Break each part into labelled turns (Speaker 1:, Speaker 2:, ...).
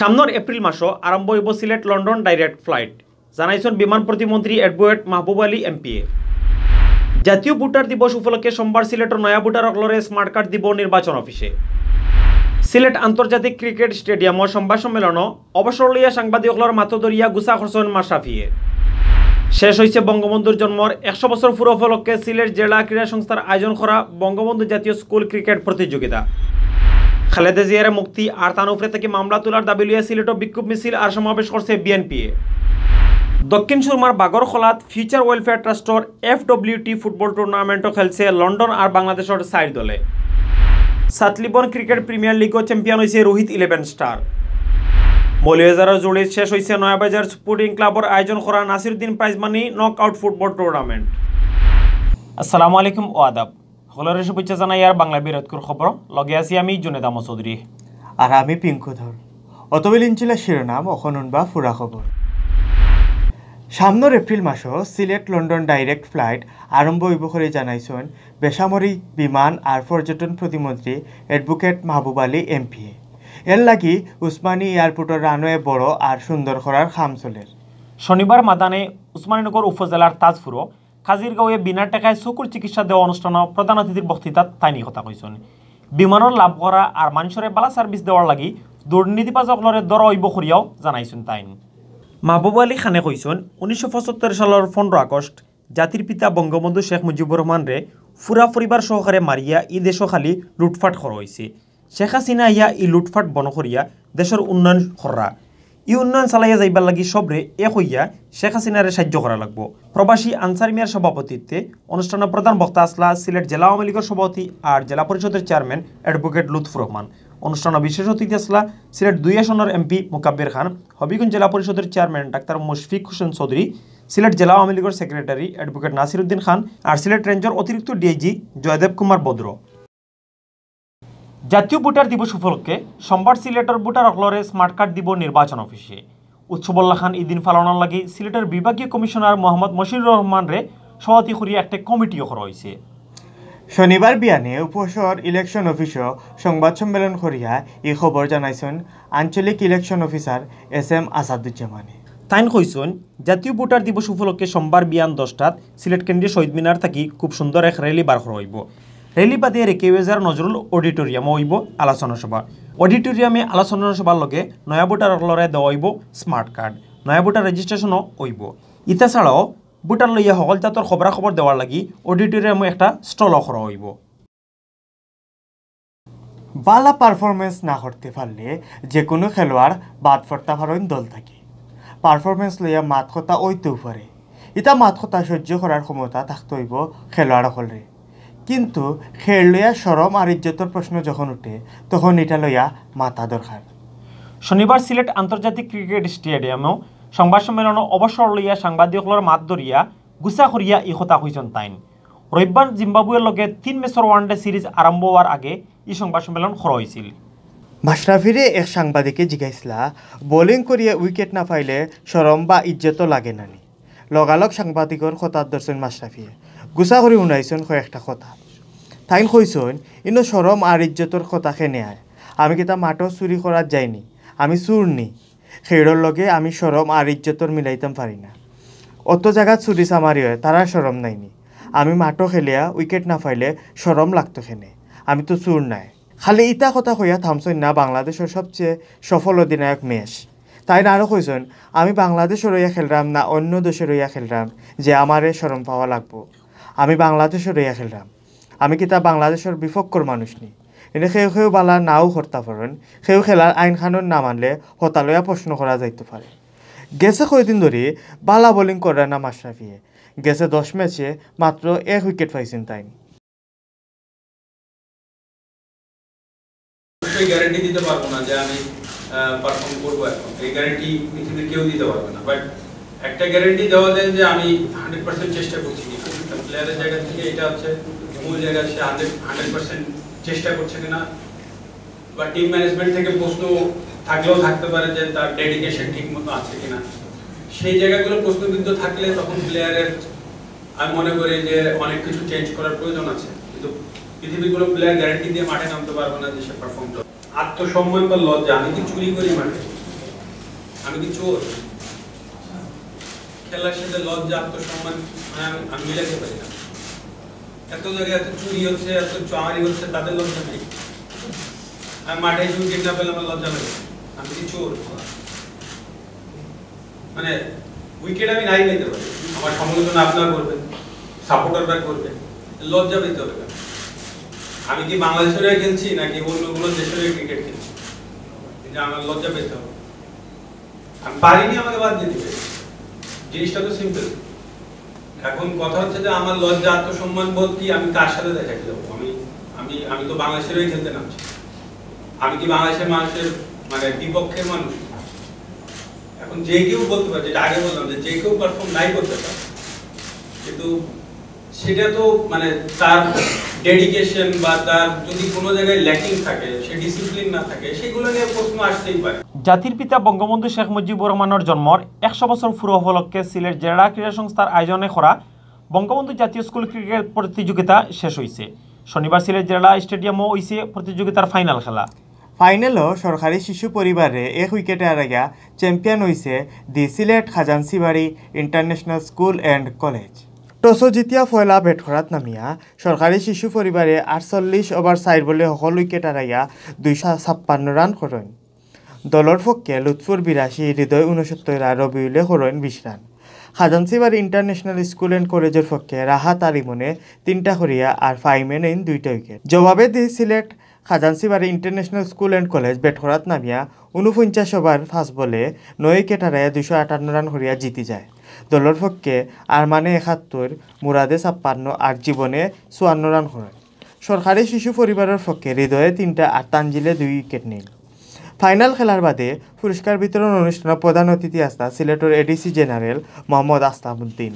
Speaker 1: সামনের এপ্রিল মাসও আরম্ভ হইব সিলেট লন্ডন ডাইরেক্ট ফ্লাইট জানাইছেন বিমান প্রতিমন্ত্রী অ্যাডভোকেট মাহবুব আলী এমপিএ জাতীয় ভোটার দিবস উপলক্ষে সোমবার সিলেটের নয়া ভোটার অকলরে স্মার্ট কার্ড দিব নির্বাচন অফিসে সিলেট আন্তর্জাতিক ক্রিকেট স্টেডিয়ামও সংবাদ সম্মেলন অবসর লইয়া সাংবাদিকলর মাথো দরিয়া গুসা হোসেন মাসাফিয়ে শেষ হয়েছে বঙ্গবন্ধুর জন্মর একশো বছর পুরো উপলক্ষে সিলেট জেলা ক্রীড়া সংস্থার আয়োজন করা বঙ্গবন্ধু জাতীয় স্কুল ক্রিকেট প্রতিযোগিতা খালেদা জিয়ার মুক্তি আর তার উপরে থেকে মামলা তোলার দাবি লিয়ে সিলেটও বিক্ষোভ মিছিল আর সমাবেশ করছে বিএনপিএ দক্ষিণ সুরমার বাগরখলাত ফিউচার ওয়েলফেয়ার ট্রাস্টর এফ ডব্লিউটি ফুটবল টুর্নামেন্টও খেলছে লন্ডন আর বাংলাদেশের সাইড দলে সাতলিবন ক্রিকেট প্রিমিয়ার লিগও চ্যাম্পিয়ন হয়েছে রোহিত ইলেভেন স্টার মৌলিবাজারের জুড়ি শেষ হয়েছে নয়াবাজার স্পোর্টিং ক্লাবর আয়োজন করা Nasiruddin prize money knock out football tournament আসসালামু আলাইকুম ও আদাব সকলের শুভেচ্ছা জানাই আর বাংলা বিরোধকর খবর লগে আছি আমি জুনেদ আহমদ চৌধুরী
Speaker 2: আর আমি পিঙ্কু ধর অতবিল শিরোনাম অখনন বা ফুরা খবর সামনের এপ্রিল মাসও সিলেট লন্ডন ডাইরেক্ট ফ্লাইট আরম্ভ হইব করে জানাইছেন বেসামরিক বিমান আর পর্যটন প্রতিমন্ত্রী এডভোকেট মাহবুব আলী এমপি এর লাগি উসমানী এয়ারপোর্টের রানওয়ে বড় আর সুন্দর করার খাম চলের শনিবার মাদানে
Speaker 1: উসমানীনগর উপজেলার তাজপুরও কাজিরগাঁওয়ে বিনা টাকায় চকুর চিকিৎসা দেওয়া অনুষ্ঠানও প্রধান অতিথির বক্তৃতাত তাইনি কথা কৈছেন বিমানৰ লাভ কৰা আৰু মানুষৰে বালা সার্ভিস দেওয়ার লাগি দুর্নীতিবাজকলরে দর ঐব করিয়াও জানাইছেন তাইন মাহবুব আলী খানে কৈছেন উনিশশো পঁচাত্তর সালের পনেরো আগস্ট জাতির পিতা বঙ্গবন্ধু শেখ মুজিবুর রহমানরে ফুরা পরিবার সহকারে মারিয়া ই দেশ খালি লুটফাট খর হয়েছে শেখ হাসিনা ইয়া ই লুটফাট বন করিয়া দেশের উন্নয়ন খররা ই উন্নয়ন চালাইয়া যাইবার লাগি সবরে এক হইয়া শেখ হাসিনারে সাহায্য করা লাগবো প্রবাসী আনসার মিয়ার সভাপতিত্বে অনুষ্ঠানে প্রধান বক্তা আসলা সিলেট জেলা আওয়ামী লীগের সভাপতি আর জেলা পরিষদের চেয়ারম্যান অ্যাডভোকেট লুৎফুর রহমান অনুষ্ঠানে বিশেষ অতিথি আসলা সিলেট দুই আসনের এমপি মুকাব্বির খান হবিগঞ্জ জেলা পরিষদের চেয়ারম্যান ডাক্তার মুশফিক হোসেন চৌধুরী সিলেট জেলা আওয়ামী লীগের সেক্রেটারি অ্যাডভোকেট উদ্দিন খান আর সিলেট রেঞ্জের অতিরিক্ত ডিআইজি জয়দেব কুমার বদ্র জাতীয় ভোটার দিবস উপলক্ষে সোমবার সিলেটের ভোটার অকলরে স্মার্ট কার্ড দিব নির্বাচন অফিসে উৎসবল্লা খান ইদিন পালনের লাগি সিলেটের বিভাগীয় কমিশনার মোহাম্মদ মশিরুর রহমান রে সভাপতি করিয়া একটা কমিটিও করা হয়েছে
Speaker 2: শনিবার বিয়ানে উপশহর ইলেকশন অফিসও সংবাদ সম্মেলন করিয়া এই খবর জানাইছেন আঞ্চলিক ইলেকশন অফিসার এস এম আসাদুজ্জামানে তাইন কইসুন জাতীয় ভোটার দিবস উপলক্ষে সোমবার বিয়ান দশটাত সিলেট কেন্দ্রীয় শহীদ মিনার থাকি খুব সুন্দর এক
Speaker 1: র্যালি বার হইব রেলিপাতে রেকে বেজার নজরুল অডিটোরিয়াম অইব আলোচনা সভা অডিটোরিয়ামে আলোচনা সভার লগে নয়াবুটার লড়াই দেওয়া হইব স্মার্ট কার্ড নয়াবুটার রেজিস্ট্রেশনও অইব ইতাছাড়াও বুটার লইয়া সকল জাতর খবরা খবর দেওয়ার লাগি অডিটোরিয়ামে একটা
Speaker 2: স্টল অখর হইব বালা পারফরমেন্স না করতে পারলে যে কোনো খেলোয়াড় বাদ ফর্তা ভারণ দল থাকে পারফরমেন্স লইয়া মাত কথা ওইতেও পারে মাত কথা সহ্য করার ক্ষমতা থাকতে হইব কিন্তু খের লইয়া সরম আর ইজ্জতর প্রশ্ন যখন উঠে তখন এটা লইয়া মাথা দরকার
Speaker 1: শনিবার সিলেট আন্তর্জাতিক ক্রিকেট স্টেডিয়ামেও সংবাদ সম্মেলন অবসর লইয়া সাংবাদিকলর মাত ধরিয়া গুসা করিয়া কথা হয়েছেন তাইন রবিবার জিম্বাবুয়ের লগে তিন ওয়ান ডে সিরিজ আরম্ভ হওয়ার আগে এই সংবাদ সম্মেলন খর হয়েছিল
Speaker 2: মাশরাফিরে এক সাংবাদিকে জিজ্ঞাসলা বোলিং করিয়া উইকেট না পাইলে সরম বা ইজ্জত লাগে নানি লগালগ সাংবাদিকর কথাত দর্শন মাশরাফিয়ে গুছা করে উনাইছেন কয়েকটা কথা তাইন কইসন ইনো সরম আর ইজ্জতর কথাকে নেয় আমি কিতা মাঠ চুরি করার যাইনি আমি চুর নি সেইর লগে আমি সরম আর ইজ্জতর মিলাইতাম পারি না অত জায়গা চুরি চামারি হয় তারা সরম নাইনি আমি মাঠ খেলিয়া উইকেট না ফাইলে সরম লাগতো খেনে আমি তো চুর নাই খালি ইটা কথা কইয়া থামছেন না বাংলাদেশের সবচেয়ে সফল অধিনায়ক মেশ তাই না আরও কইছেন আমি বাংলাদেশের হইয়া খেলরাম না অন্য দেশের হইয়া খেলরাম যে আমারে সরম পাওয়া লাগবো আমি বাংলাদেশের রেয়া খেলাম আমি কি তা বাংলাদেশের বিপক্ষর মানুষ নি এনে সেও সেও বালা নাও হর্তা পারেন সেও খেলার আইনখানন না মানলে হতালয়া প্রশ্ন করা যাইতে পারে গেছে কয়দিন ধরে বালা বোলিং করে না মাশরাফিয়ে গেছে দশ ম্যাচে মাত্র এক উইকেট পাইছেন তাই গ্যারান্টি দিতে পারবো না যে আমি পারফর্ম করবো এখন এই গ্যারান্টি পৃথিবীর কেউ দিতে পারবে না বাট
Speaker 3: একটা গ্যারান্টি দেওয়া দেন যে আমি হান্ড্রেড পার্সেন্ট চেষ্টা করছি প্লেয়ারের জায়গা থেকে এটা হচ্ছে মূল জায়গা সে হান্ড্রেড পার্সেন্ট চেষ্টা করছে কিনা বা টিম ম্যানেজমেন্ট থেকে প্রশ্ন থাকলেও থাকতে পারে যে তার ডেডিকেশন ঠিক মতো আছে কিনা সেই জায়গাগুলো প্রশ্নবিদ্ধ থাকলে তখন প্লেয়ারের আমি মনে করি যে অনেক কিছু চেঞ্জ করার প্রয়োজন আছে কিন্তু পৃথিবীর কোনো প্লেয়ার গ্যারান্টি দিয়ে মাঠে নামতে পারবো না যে সে পারফর্ম করবে আত্মসম্মান বা লজ্জা আমি কি চুরি করি মাঠে আমি কিছু খেলার সাথে লজ্জা আত্মসম্মান মানে আমি মিলাতে পারি না এত জায়গায় এত চুরি হচ্ছে এত চারি হচ্ছে তাদের লজ্জা নেই আমি মাঠে এসে উইকেট না পেলে আমার লজ্জা লাগে আমি কি চোর মানে উইকেট আমি নাই নিতে পারি আমার সমালোচনা আপনার করবেন সাপোর্টাররা করবে লজ্জা পেতে হবে আমি কি বাংলাদেশের খেলছি নাকি অন্য কোনো দেশের ক্রিকেট খেলছি আমার লজ্জা পেতে হবে আমি পারিনি আমাকে বাদ দিয়ে দিবে জিনিসটা তো সিম্পল এখন কথা হচ্ছে যে আমার লজ্জা আত্মসম্মান বোধ কি আমি কার সাথে দেখা যাবো আমি আমি আমি তো বাংলাদেশেরই খেলতে নামছি আমি কি বাংলাদেশের মানুষের মানে বিপক্ষের মানুষ এখন যে কেউ বলতে পারে যেটা আগে বললাম যে যে কেউ পারফর্ম নাই করতে পারে কিন্তু সেটা তো মানে তার ডেডিকেশন বা তার যদি কোনো জায়গায় ল্যাকিং থাকে সে ডিসিপ্লিন না থাকে
Speaker 2: সেগুলো
Speaker 1: নিয়ে প্রশ্ন আসতেই পারে জাতির পিতা বঙ্গবন্ধু শেখ মুজিবুর রহমানের জন্মর একশো বছর ফুরো উপলক্ষে সিলেট জেলা ক্রীড়া সংস্থার আয়োজনে করা বঙ্গবন্ধু জাতীয় স্কুল ক্রিকেট প্রতিযোগিতা
Speaker 2: শেষ হয়েছে শনিবার সিলেট জেলা স্টেডিয়ামও হয়েছে প্রতিযোগিতার ফাইনাল খেলা ফাইনালও সরকারি শিশু পরিবারে এক উইকেটে হারাইয়া চ্যাম্পিয়ন হয়েছে the Sylhet Khajanchibari international school and college টসো জিতিয়া ফয়লা বেট নামিয়া সরকারি শিশু পরিবারে আটচল্লিশ ওভার চাইর বলে সকল উইকেট হারাইয়া দুইশ ছাপ্পান্ন রান করেন দলের পক্ষে লুৎফুর বিরাশি হৃদয় উনসত্তর আর রবিউলে করেন বিশ রান খাজানসিবার ইন্টারন্যাশনাল স্কুল অ্যান্ড কলেজের পক্ষে রাহাত আলিমনে তিনটা করিয়া আর ফাইমেন ইন দুইটা উইকেট জবাবে দি সিলেট খাজানসিবারে ইন্টারন্যাশনাল স্কুল অ্যান্ড কলেজ বেটখরাত নামিয়া ঊনপঞ্চাশ ওভার পাঁচ বলে নয় কেটারে দুশো আটান্ন রান হরিয়া জিতি যায় দলের পক্ষে আরমানে একাত্তর মুরাদে ছাপ্পান্ন আর জীবনে চুয়ান্ন রান করেন সরকারি শিশু পরিবারের পক্ষে হৃদয়ে তিনটা আর তানজিলে দুই উইকেট নিল ফাইনাল খেলার বাদে পুরস্কার বিতরণ অনুষ্ঠানে প্রধান অতিথি আস্থা সিলেটের এডিসি জেনারেল মোহাম্মদ আস্তামুদ্দিন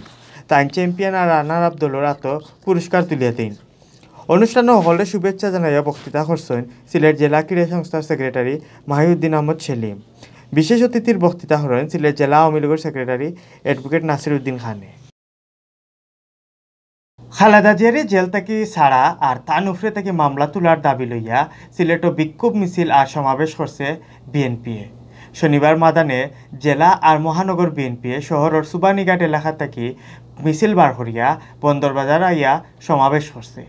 Speaker 2: তাই চ্যাম্পিয়ন আর রানার আপ দলরাত পুরস্কার তুলিয়া দিন অনুষ্ঠান সকলে শুভেচ্ছা জানাইয়া বক্তৃতা করছেন সিলেট জেলা ক্রীড়া সংস্থার সেক্রেটারি মাহিউদ্দিন আহমদ সেলিম বিশেষ অতিথির বক্তৃতা হলেন সিলেট জেলা আওয়ামী লীগের সেক্রেটারি অ্যাডভোকেট উদ্দিন খানে খালেদা জিয়ারি জেল থেকে ছাড়া আর তান উফরে থেকে মামলা তোলার দাবি লইয়া সিলেটও বিক্ষোভ মিছিল আর সমাবেশ করছে বিএনপিএ শনিবার মাদানে জেলা আর মহানগর বিএনপিএ শহরের সুবানীঘাট এলাকা থেকে মিছিল বার করিয়া বন্দরবাজার আইয়া সমাবেশ করছে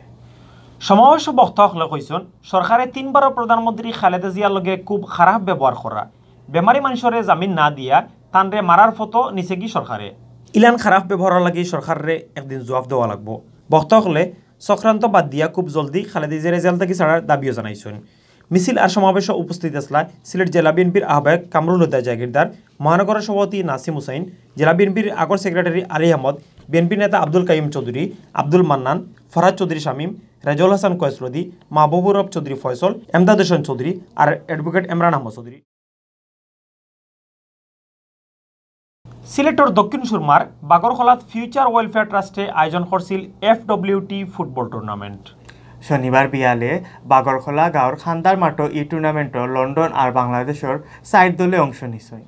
Speaker 1: সমাবেশ বক্তাসকলে কৈছেন সরকারে তিনবারও প্রধানমন্ত্রী খালেদা জিয়ার লগে খুব খারাপ ব্যবহার করা বেমারি মানুষরে জামিন না দিয়া তানরে মারার ফটো নিচে কি সরকারে ইলান খারাপ ব্যবহারের লাগি সরকারে একদিন জবাব দেওয়া লাগবো বক্তকলে চক্রান্ত বাদ দিয়া খুব জলদি খালেদা জিয়ার জেল থেকে ছাড়ার দাবিও জানাইছেন মিছিল আর সমাবেশে উপস্থিত আসলা সিলেট জেলা বিএনপির আহ্বায়ক কামরুল হুদা জাগিরদার মহানগর সভাপতি নাসিম হুসাইন জেলা বিএনপির আগর সেক্রেটারি আলী আহমদ বিএনপি নেতা আব্দুল কাইম চৌধুরী আব্দুল মান্নান ফরাজ চৌধুরী শামীম রাজল হাসান কয়েসরদি মাহবুবুর রব চৌধুরী ফয়সল এমদাদ হোসেন চৌধুরী আর অ্যাডভোকেট এমরান আহমদ চৌধুরী সিলেটর দক্ষিণ সুরমার বাগরখলাত ফিউচার ওয়েলফেয়ার ট্রাস্টে আয়োজন করছিল এফ ডব্লিউটি ফুটবল
Speaker 2: টুর্নামেন্ট শনিবার বিয়ালে বাগরখলা গাঁৱৰ খান্দাৰ মাঠ ই টুর্নামেন্ট লণ্ডন আৰু বাংলাদেশৰ সাইড দলে অংশ নিশ্চয়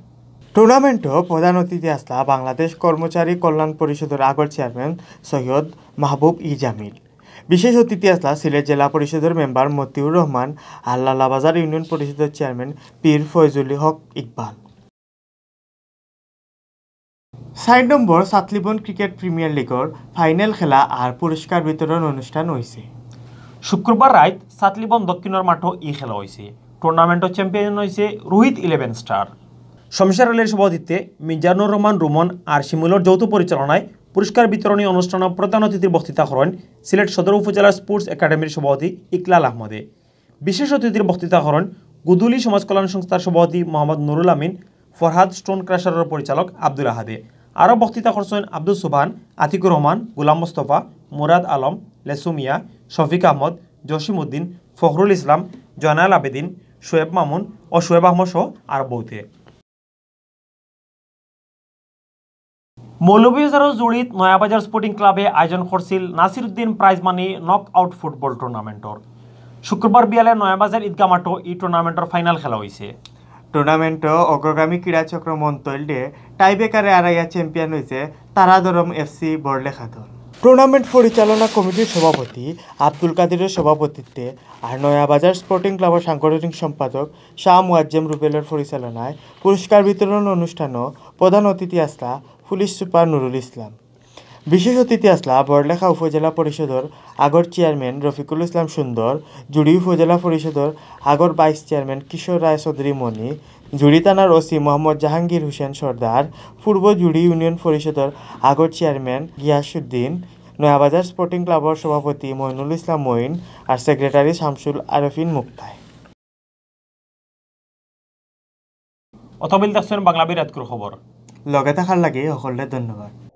Speaker 2: টুর্নামেন্টও প্রধান অতিথি আসলা বাংলাদেশ কর্মচারী কল্যাণ পরিষদের আগর চেয়ারম্যান সৈয়দ মাহবুব ই জামিল বিশেষ অতিথি আসলা সিলেট জেলা পরিষদের মেম্বার মতিউর রহমান আল্লাহবাজার ইউনিয়ন পরিষদের chairman Pir Faizul Haque Iqbal side number সাতলিবন ক্রিকেট প্রিমিয়ার লিগর ফাইনাল খেলা আর পুরস্কার বিতরণ অনুষ্ঠান হয়েছে শুক্রবার রাত সাতলিবন দক্ষিণের মাঠও ই খেলা হয়েছে টুর্নামেন্টও
Speaker 1: চ্যাম্পিয়ন হয়েছে রোহিত ইলেভেন স্টার শমশের আলীর সভাপতিত্বে মিজানুর রহমান রুমন আর শিমুলর যৌথ পরিচালনায় পুরস্কার বিতরণী অনুষ্ঠানে প্রধান অতিথির বক্তৃতা করেন সিলেট সদর উপজেলার স্পোর্টস একাডেমির সভাপতি ইকলাল আহমদে বিশেষ অতিথির বক্তৃতা করেন গুদুলি সমাজ কল্যাণ সংস্থার সভাপতি মোহাম্মদ নুরুল আমিন ফরহাদ স্টোন ক্রাশারের পরিচালক আব্দুল আহাদে আরও বক্তৃতা করছেন আব্দুল সুবহান আতিকুর রহমান গুলাম মোস্তফা মুরাদ আলম লেসুমিয়া শফিক আহমদ উদ্দিন ফখরুল ইসলাম জয়নাল আবেদিন শোয়েব মামুন ও শোয়েব আহমদ সহ আরব বৌতে মৌলভীবাজারের জুড়িত নয়াবাজার স্পোর্টিং ক্লাবে আয়োজন করছিল Nasir Uddin prize money knock out football টুর্নামেন্টর শুক্রবার বিয়ালে নয়াবাজার ঈদগা মাঠও এই টুর্নামেন্টর ফাইনাল খেলা
Speaker 2: হয়েছে টুর্নামেন্ট অগ্রগামী ক্রীড়াচক্র মন্তলডে টাইবেকারে আড়াইয়া চ্যাম্পিয়ন হয়েছে তারাদরম এফসি বড়লেখাদল টুর্নামেন্ট পরিচালনা কমিটির সভাপতি আব্দুল কাদিরের সভাপতিত্বে আর নয়াবাজার স্পোর্টিং ক্লাবের সাংগঠনিক সম্পাদক শাহ মুয়াজ্জেম রুবেলের পরিচালনায় পুরস্কার বিতরণ অনুষ্ঠানও প্রধান অতিথি আস্থা পুলিশ সুপার নুরুল ইসলাম বিশেষ অতিথি আসলা বড়লেখা উপজেলা পরিষদর আগর চেয়ারম্যান রফিকুল ইসলাম সুন্দর জুড়ি উপজেলা পরিষদর আগর ভাইস চেয়ারম্যান কিশোর রায় চৌধুরী মণি জুড়ি থানার ওসি মোহাম্মদ জাহাঙ্গীর হোসেন সর্দার পূর্ব জুড়ি ইউনিয়ন পরিষদর আগর চেয়ারম্যান গিয়াসুদ্দিন নয়াবাজার স্পোর্টিং ক্লাবর সভাপতি মইনুল ইসলাম মঈন আর সেক্রেটারি শামসুল আরফিন মুক্তায়
Speaker 1: অথবিল দাসেন বাংলা বিরাতকুর খবর
Speaker 2: লগ এটা ভাল লাগে সকলোৰে ধন্যবাদ